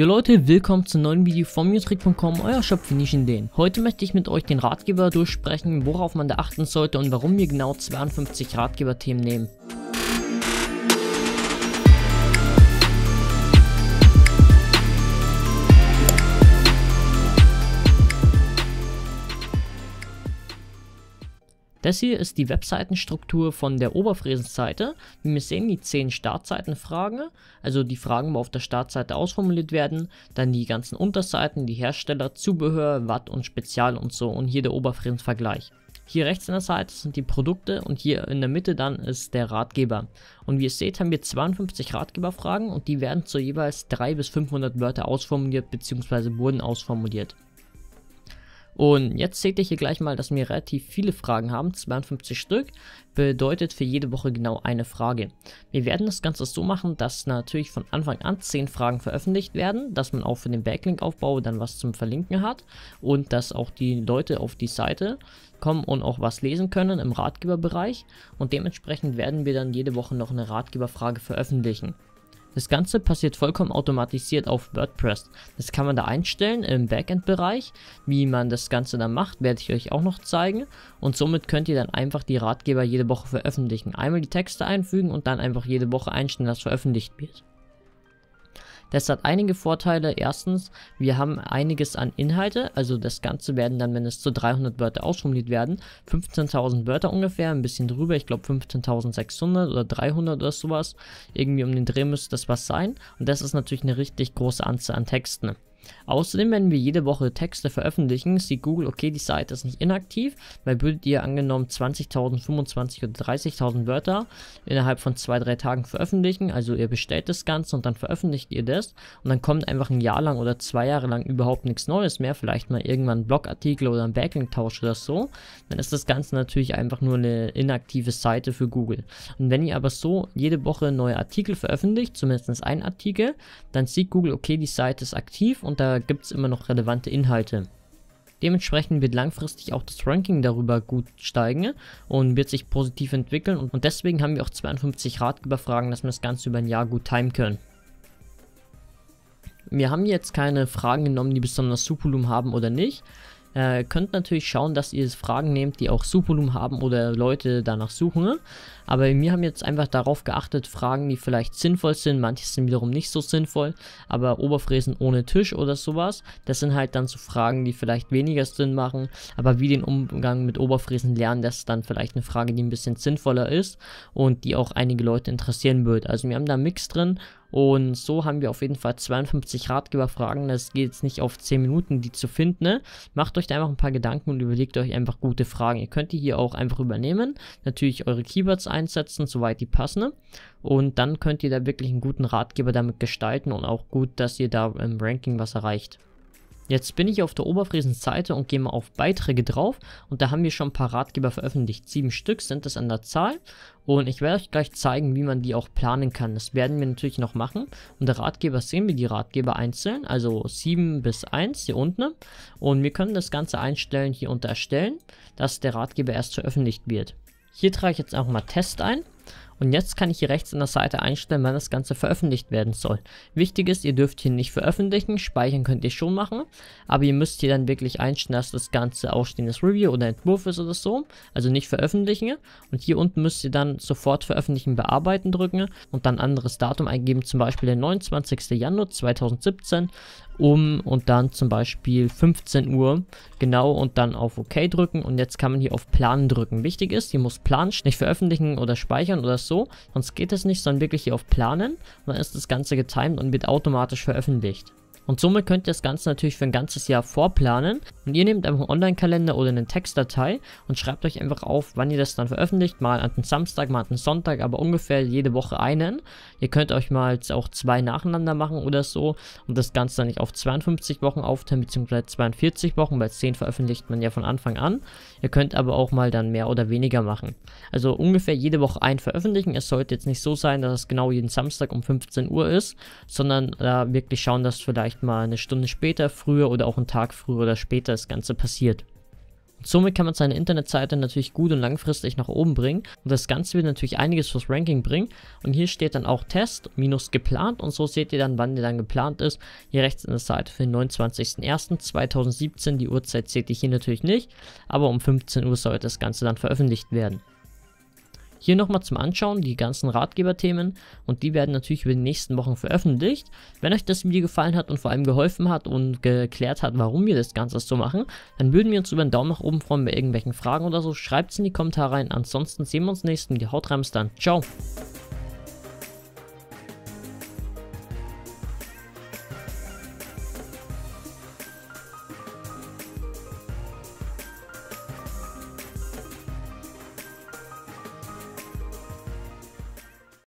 Jo Leute, willkommen zum neuen Video von Mutrick.com, euer Shop für Nischenideen. Heute möchte ich mit euch den Ratgeber durchsprechen, worauf man da achten sollte und warum wir genau 52 Ratgeber-Themen nehmen. Das hier ist die Webseitenstruktur von der Oberfräsenseite. Wie wir sehen, die 10 Startseitenfragen, also die Fragen, wo auf der Startseite ausformuliert werden, dann die ganzen Unterseiten, die Hersteller, Zubehör, Watt und Spezial und so und hier der Oberfräsensvergleich. Hier rechts an der Seite sind die Produkte und hier in der Mitte dann ist der Ratgeber. Und wie ihr seht, haben wir 52 Ratgeberfragen und die werden zu jeweils 300 bis 500 Wörter ausformuliert bzw. wurden ausformuliert. Und jetzt seht ihr hier gleich mal, dass wir relativ viele Fragen haben, 52 Stück, bedeutet für jede Woche genau eine Frage. Wir werden das Ganze so machen, dass natürlich von Anfang an 10 Fragen veröffentlicht werden, dass man auch für den Backlink-Aufbau dann was zum Verlinken hat und dass auch die Leute auf die Seite kommen und auch was lesen können im Ratgeberbereich und dementsprechend werden wir dann jede Woche noch eine Ratgeberfrage veröffentlichen. Das Ganze passiert vollkommen automatisiert auf WordPress. Das kann man da einstellen im Backend-Bereich. Wie man das Ganze dann macht, werde ich euch auch noch zeigen. Und somit könnt ihr dann einfach die Ratgeber jede Woche veröffentlichen. Einmal die Texte einfügen und dann einfach jede Woche einstellen, dass veröffentlicht wird. Das hat einige Vorteile. Erstens, wir haben einiges an Inhalte, also das Ganze werden dann, wenn es zu 300 Wörter ausformuliert werden, 15.000 Wörter ungefähr, ein bisschen drüber, ich glaube 15.600 oder 300 oder sowas, irgendwie um den Dreh müsste das was sein. Und das ist natürlich eine richtig große Anzahl an Texten. Außerdem, wenn wir jede Woche Texte veröffentlichen, sieht Google, okay, die Seite ist nicht inaktiv, weil würdet ihr angenommen 20.000, 25.000 oder 30.000 Wörter innerhalb von 2-3 Tagen veröffentlichen, also ihr bestellt das Ganze und dann veröffentlicht ihr das und dann kommt einfach ein Jahr lang oder zwei Jahre lang überhaupt nichts Neues mehr, vielleicht mal irgendwann ein Blogartikel oder ein Backlink-Tausch oder so, dann ist das Ganze natürlich einfach nur eine inaktive Seite für Google. Und wenn ihr aber so jede Woche neue Artikel veröffentlicht, zumindest ein Artikel, dann sieht Google, okay, die Seite ist aktiv und und da gibt es immer noch relevante Inhalte. Dementsprechend wird langfristig auch das Ranking darüber gut steigen und wird sich positiv entwickeln und deswegen haben wir auch 52 Ratgeberfragen, dass wir das Ganze über ein Jahr gut timen können. Wir haben jetzt keine Fragen genommen, die besonders Supulum haben oder nicht. Äh, könnt natürlich schauen, dass ihr Fragen nehmt, die auch Supulum haben oder Leute danach suchen. Aber wir haben jetzt einfach darauf geachtet, Fragen, die vielleicht sinnvoll sind, manche sind wiederum nicht so sinnvoll, aber Oberfräsen ohne Tisch oder sowas, das sind halt dann so Fragen, die vielleicht weniger Sinn machen, aber wie den Umgang mit Oberfräsen lernen, das ist dann vielleicht eine Frage, die ein bisschen sinnvoller ist und die auch einige Leute interessieren wird. Also wir haben da einen Mix drin und so haben wir auf jeden Fall 52 Ratgeberfragen. Das geht jetzt nicht auf 10 Minuten, die zu finden. Ne? Macht euch da einfach ein paar Gedanken und überlegt euch einfach gute Fragen. Ihr könnt die hier auch einfach übernehmen. Natürlich eure Keywords ein einsetzen, soweit die passende. Ne? Und dann könnt ihr da wirklich einen guten Ratgeber damit gestalten und auch gut, dass ihr da im Ranking was erreicht. Jetzt bin ich auf der Oberfräsenseite und gehe mal auf Beiträge drauf und da haben wir schon ein paar Ratgeber veröffentlicht. Sieben Stück sind es an der Zahl und ich werde euch gleich zeigen, wie man die auch planen kann. Das werden wir natürlich noch machen. Unter Ratgeber sehen wir die Ratgeber einzeln, also 7 bis 1 hier unten. Ne? Und wir können das Ganze einstellen hier unter Erstellen, dass der Ratgeber erst veröffentlicht wird. Hier trage ich jetzt auch mal Test ein. Und jetzt kann ich hier rechts an der Seite einstellen, wann das Ganze veröffentlicht werden soll. Wichtig ist, ihr dürft hier nicht veröffentlichen, speichern könnt ihr schon machen, aber ihr müsst hier dann wirklich einstellen, dass das Ganze ausstehendes Review oder Entwurf ist oder so, also nicht veröffentlichen. Und hier unten müsst ihr dann sofort veröffentlichen, bearbeiten drücken und dann anderes Datum eingeben, zum Beispiel der 29. Januar 2017 um und dann zum Beispiel 15 Uhr genau und dann auf OK drücken und jetzt kann man hier auf Planen drücken. Wichtig ist, hier muss Planen, nicht veröffentlichen oder speichern oder so, sonst geht es nicht, sondern wirklich hier auf Planen und dann ist das Ganze getimed und wird automatisch veröffentlicht. Und somit könnt ihr das Ganze natürlich für ein ganzes Jahr vorplanen. Und ihr nehmt einfach einen Online-Kalender oder eine Textdatei und schreibt euch einfach auf, wann ihr das dann veröffentlicht. Mal an den Samstag, mal an den Sonntag, aber ungefähr jede Woche einen. Ihr könnt euch mal auch zwei nacheinander machen oder so und das Ganze dann nicht auf 52 Wochen aufteilen, beziehungsweise 42 Wochen, weil 10 veröffentlicht man ja von Anfang an. Ihr könnt aber auch mal dann mehr oder weniger machen. Also ungefähr jede Woche einen veröffentlichen. Es sollte jetzt nicht so sein, dass es genau jeden Samstag um 15 Uhr ist, sondern da äh, wirklich schauen, dass vielleicht mal eine Stunde später, früher oder auch einen Tag früher oder später das Ganze passiert. Und somit kann man seine Internetseite natürlich gut und langfristig nach oben bringen und das Ganze wird natürlich einiges fürs Ranking bringen und hier steht dann auch Test minus geplant und so seht ihr dann, wann der dann geplant ist. Hier rechts in der Seite für den 29.01.2017, die Uhrzeit seht ihr hier natürlich nicht, aber um 15 Uhr sollte das Ganze dann veröffentlicht werden. Hier nochmal zum Anschauen die ganzen Ratgeberthemen und die werden natürlich über die nächsten Wochen veröffentlicht. Wenn euch das Video gefallen hat und vor allem geholfen hat und geklärt hat, warum wir das Ganze so machen, dann würden wir uns über einen Daumen nach oben freuen bei irgendwelchen Fragen oder so. Schreibt es in die Kommentare rein. Ansonsten sehen wir uns nächsten Video. Haut rein, bis dann. Ciao.